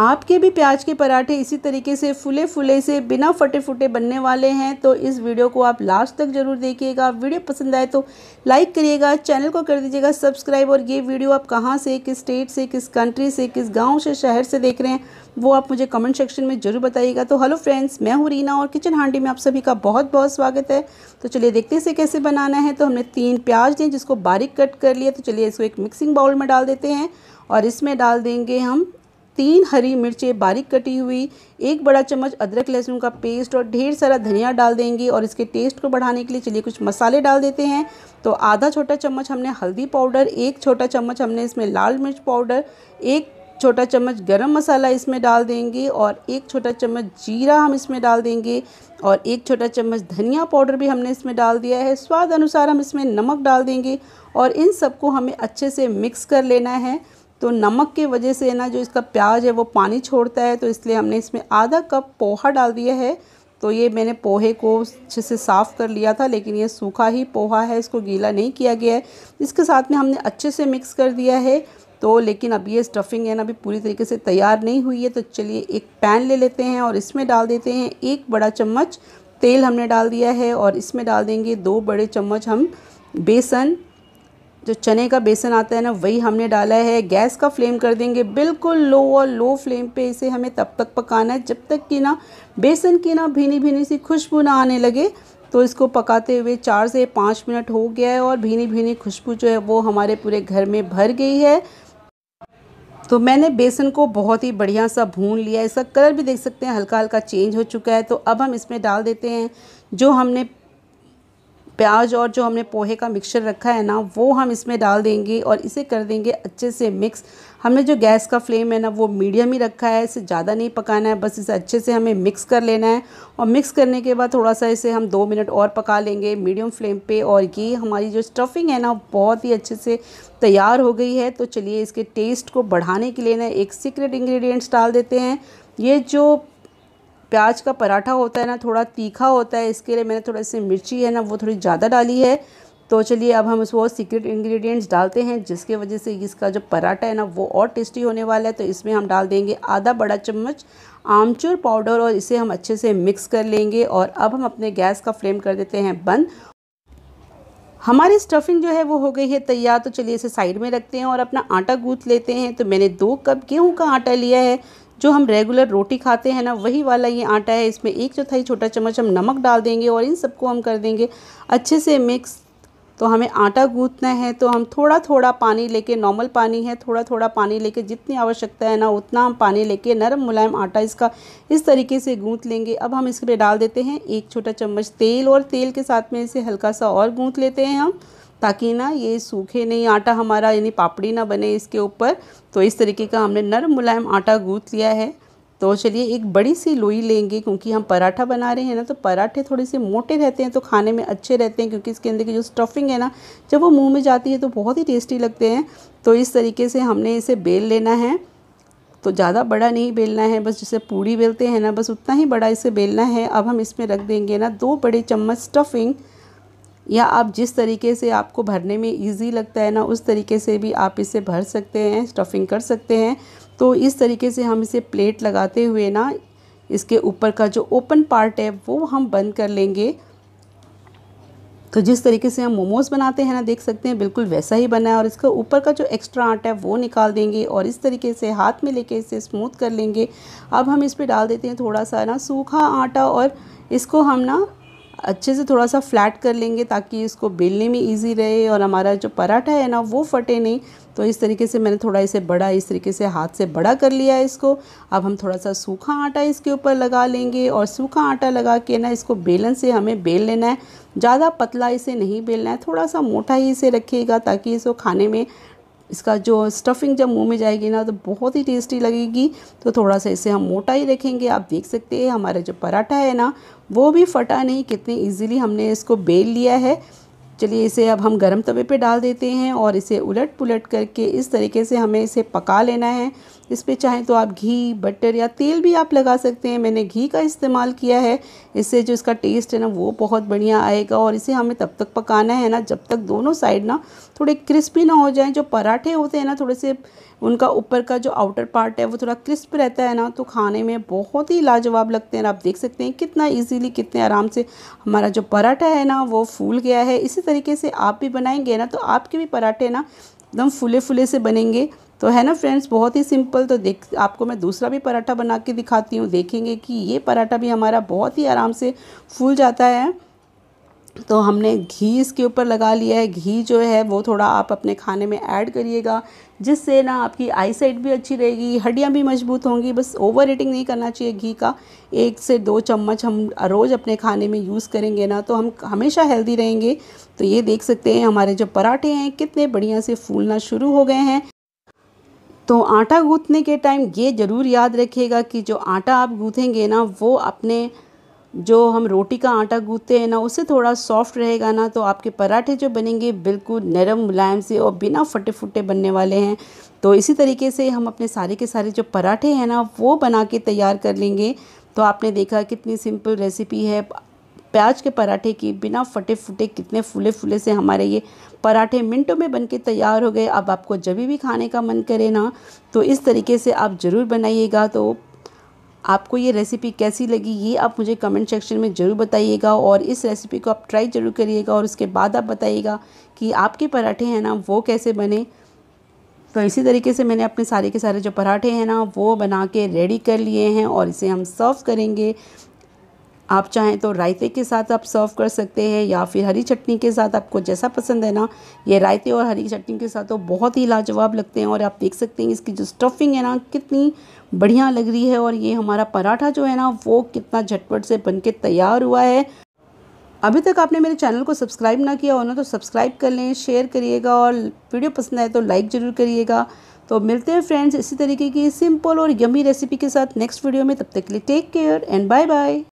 आपके भी प्याज के पराठे इसी तरीके से फुले फुले से बिना फटे फुटे बनने वाले हैं तो इस वीडियो को आप लास्ट तक ज़रूर देखिएगा वीडियो पसंद आए तो लाइक करिएगा चैनल को कर दीजिएगा सब्सक्राइब और ये वीडियो आप कहाँ से किस स्टेट से किस कंट्री से किस गाँव से शहर से देख रहे हैं वो आप मुझे कमेंट सेक्शन में ज़रूर बताइएगा तो हेलो फ्रेंड्स मैं हूँ रीना और किचन हांडी में आप सभी का बहुत बहुत स्वागत है तो चलिए देखते हैं इसे कैसे बनाना है तो हमने तीन प्याज दें जिसको बारीक कट कर लिया तो चलिए इसको एक मिक्सिंग बाउल में डाल देते हैं और इसमें डाल देंगे हम तीन हरी मिर्चें बारीक कटी हुई एक बड़ा चम्मच अदरक लहसुन का पेस्ट और ढेर सारा धनिया डाल देंगे और इसके टेस्ट को बढ़ाने के लिए चलिए कुछ मसाले डाल देते हैं तो आधा छोटा चम्मच हमने हल्दी पाउडर एक छोटा चम्मच हमने इसमें लाल मिर्च पाउडर एक छोटा चम्मच गरम मसाला इसमें डाल देंगे और एक छोटा चम्मच जीरा हम इसमें डाल देंगे और एक छोटा चम्मच धनिया पाउडर भी हमने इसमें डाल दिया है स्वाद अनुसार हम इसमें नमक डाल देंगे और इन सबको हमें अच्छे से मिक्स कर लेना है तो नमक की वजह से ना जो इसका प्याज है वो पानी छोड़ता है तो इसलिए हमने इसमें आधा कप पोहा डाल दिया है तो ये मैंने पोहे को अच्छे से साफ़ कर लिया था लेकिन ये सूखा ही पोहा है इसको गीला नहीं किया गया है इसके साथ में हमने अच्छे से मिक्स कर दिया है तो लेकिन अब ये स्टफिंग है ना अभी पूरी तरीके से तैयार नहीं हुई है तो चलिए एक पैन ले लेते हैं और इसमें डाल देते हैं एक बड़ा चम्मच तेल हमने डाल दिया है और इसमें डाल देंगे दो बड़े चम्मच हम बेसन जो चने का बेसन आता है ना वही हमने डाला है गैस का फ्लेम कर देंगे बिल्कुल लो और लो फ्लेम पे इसे हमें तब तक पकाना है जब तक कि ना बेसन की ना भीनी भीनी सी खुशबू ना आने लगे तो इसको पकाते हुए चार से पाँच मिनट हो गया है और भीनी भीनी खुशबू जो है वो हमारे पूरे घर में भर गई है तो मैंने बेसन को बहुत ही बढ़िया सा भून लिया है इसका कलर भी देख सकते हैं हल्का हल्का चेंज हो चुका है तो अब हम इसमें डाल देते हैं जो हमने प्याज और जो हमने पोहे का मिक्सचर रखा है ना वो हम इसमें डाल देंगे और इसे कर देंगे अच्छे से मिक्स हमने जो गैस का फ्लेम है ना वो मीडियम ही रखा है इसे ज़्यादा नहीं पकाना है बस इसे अच्छे से हमें मिक्स कर लेना है और मिक्स करने के बाद थोड़ा सा इसे हम दो मिनट और पका लेंगे मीडियम फ्लेम पे और ये हमारी जो स्टफिंग है ना बहुत ही अच्छे से तैयार हो गई है तो चलिए इसके टेस्ट को बढ़ाने के लिए ना एक सीक्रेट इंग्रेडिएंट्स डाल देते हैं ये जो प्याज का पराठा होता है ना थोड़ा तीखा होता है इसके लिए मैंने थोड़ा सी मिर्ची है ना वो थोड़ी ज़्यादा डाली है तो चलिए अब हम उसको सीक्रेट इंग्रेडिएंट्स डालते हैं जिसके वजह से इसका जो पराठा है ना वो और टेस्टी होने वाला है तो इसमें हम डाल देंगे आधा बड़ा चम्मच आमचूर पाउडर और इसे हम अच्छे से मिक्स कर लेंगे और अब हम अपने गैस का फ्लेम कर देते हैं बंद हमारी स्टफिंग जो है वो हो गई है तैयार तो चलिए इसे साइड में रखते हैं और अपना आटा गूँथ लेते हैं तो मैंने दो कप गेहूँ का आटा लिया है जो हम रेगुलर रोटी खाते हैं ना वही वाला ये आटा है इसमें एक चौथाई छोटा चम्मच हम नमक डाल देंगे और इन सबको हम कर देंगे अच्छे से मिक्स तो हमें आटा गूंथना है तो हम थोड़ा थोड़ा पानी लेके नॉर्मल पानी है थोड़ा थोड़ा पानी लेके जितनी आवश्यकता है ना उतना हम पानी लेके नरम मुलायम आटा इसका इस तरीके से गूंथ लेंगे अब हम इसमें डाल देते हैं एक छोटा चम्मच तेल और तेल के साथ में इसे हल्का सा और गूंथ लेते हैं हम ताकि ना ये सूखे नहीं आटा हमारा यानी पापड़ी ना बने इसके ऊपर तो इस तरीके का हमने नरम मुलायम आटा गूँथ लिया है तो चलिए एक बड़ी सी लोई लेंगे क्योंकि हम पराठा बना रहे हैं ना तो पराठे थोड़े से मोटे रहते हैं तो खाने में अच्छे रहते हैं क्योंकि इसके अंदर की जो स्टफिंग है ना जब वो मुंह में जाती है तो बहुत ही टेस्टी लगते हैं तो इस तरीके से हमने इसे बेल लेना है तो ज़्यादा बड़ा नहीं बेलना है बस जैसे पूड़ी बेलते हैं ना बस उतना ही बड़ा इसे बेलना है अब हम इसमें रख देंगे ना दो बड़े चम्मच स्टफिंग या आप जिस तरीके से आपको भरने में इजी लगता है ना उस तरीके से भी आप इसे भर सकते हैं स्टफिंग कर सकते हैं तो इस तरीके से हम इसे प्लेट लगाते हुए ना इसके ऊपर का जो ओपन पार्ट है वो हम बंद कर लेंगे तो जिस तरीके से हम मोमोज़ बनाते हैं ना देख सकते हैं बिल्कुल वैसा ही बना है और इसका ऊपर का जो एक्स्ट्रा आटा है वो निकाल देंगे और इस तरीके से हाथ में लेके इसे स्मूथ कर लेंगे अब हम इस पर डाल देते हैं थोड़ा सा ना सूखा आटा और इसको हम ना अच्छे से थोड़ा सा फ्लैट कर लेंगे ताकि इसको बेलने में इजी रहे और हमारा जो पराठा है ना वो फटे नहीं तो इस तरीके से मैंने थोड़ा इसे बड़ा इस तरीके से हाथ से बड़ा कर लिया है इसको अब हम थोड़ा सा सूखा आटा इसके ऊपर लगा लेंगे और सूखा आटा लगा के ना इसको बेलन से हमें बेल लेना है ज़्यादा पतला इसे नहीं बेलना है थोड़ा सा मोटा ही इसे रखिएगा ताकि इसको खाने में इसका जो स्टफिंग जब मुंह में जाएगी ना तो बहुत ही टेस्टी लगेगी तो थोड़ा सा इसे हम मोटा ही रखेंगे आप देख सकते हैं हमारा जो पराठा है ना वो भी फटा नहीं कितने ईजिली हमने इसको बेल लिया है चलिए इसे अब हम गरम तवे पे डाल देते हैं और इसे उलट पुलट करके इस तरीके से हमें इसे पका लेना है इस पर चाहें तो आप घी बटर या तेल भी आप लगा सकते हैं मैंने घी का इस्तेमाल किया है इससे जो इसका टेस्ट है ना वो बहुत बढ़िया आएगा और इसे हमें तब तक पकाना है ना जब तक दोनों साइड ना थोड़े क्रिस्पी ना हो जाएं जो पराठे होते हैं ना थोड़े से उनका ऊपर का जो आउटर पार्ट है वो थोड़ा क्रिस्प रहता है ना तो खाने में बहुत ही लाजवाब लगते हैं आप देख सकते हैं कितना इजीली कितने आराम से हमारा जो पराठा है ना वो फूल गया है इसी तरीके से आप भी बनाएंगे ना तो आपके भी पराठे ना एकदम फूले फूले से बनेंगे तो है ना फ्रेंड्स बहुत ही सिंपल तो देख आपको मैं दूसरा भी पराठा बना के दिखाती हूँ देखेंगे कि ये पराठा भी हमारा बहुत ही आराम से फूल जाता है तो हमने घी इसके ऊपर लगा लिया है घी जो है वो थोड़ा आप अपने खाने में ऐड करिएगा जिससे ना आपकी आई साइड भी अच्छी रहेगी हड्डियाँ भी मजबूत होंगी बस ओवर ईटिंग नहीं करना चाहिए घी का एक से दो चम्मच हम रोज़ अपने खाने में यूज़ करेंगे ना तो हम हमेशा हेल्दी रहेंगे तो ये देख सकते हैं हमारे जो पराठे हैं कितने बढ़िया से फूलना शुरू हो गए हैं तो आटा गूँथने के टाइम ये ज़रूर याद रखिएगा कि जो आटा आप गूँथेंगे ना वो अपने जो हम रोटी का आटा गूँथते हैं ना उससे थोड़ा सॉफ्ट रहेगा ना तो आपके पराठे जो बनेंगे बिल्कुल नरम मुलायम से और बिना फटे फुटे बनने वाले हैं तो इसी तरीके से हम अपने सारे के सारे जो पराठे हैं ना वो बना के तैयार कर लेंगे तो आपने देखा कितनी सिंपल रेसिपी है प्याज के पराठे की बिना फटे फूटे कितने फूले फूले से हमारे ये पराठे मिनटों में बन के तैयार हो गए अब आपको जब भी खाने का मन करे ना तो इस तरीके से आप ज़रूर बनाइएगा तो आपको ये रेसिपी कैसी लगी ये आप मुझे कमेंट सेक्शन में ज़रूर बताइएगा और इस रेसिपी को आप ट्राई ज़रूर करिएगा और उसके बाद आप बताइएगा कि आपके पराठे हैं ना वो कैसे बने तो इसी तरीके से मैंने अपने सारे के सारे जो पराठे हैं ना वो बना के रेडी कर लिए हैं और इसे हम सर्व करेंगे आप चाहें तो रायते के साथ आप सर्व कर सकते हैं या फिर हरी चटनी के साथ आपको जैसा पसंद है ना ये रायते और हरी चटनी के साथ तो बहुत ही लाजवाब लगते हैं और आप देख सकते हैं इसकी जो स्टफिंग है ना कितनी बढ़िया लग रही है और ये हमारा पराठा जो है ना वो कितना झटपट से बन के तैयार हुआ है अभी तक आपने मेरे चैनल को सब्सक्राइब ना किया हो ना तो सब्सक्राइब कर लें शेयर करिएगा और वीडियो पसंद आए तो लाइक ज़रूर करिएगा तो मिलते हैं फ्रेंड्स इसी तरीके की सिंपल और यमी रेसिपी के साथ नेक्स्ट वीडियो में तब तक के लिए take care and bye bye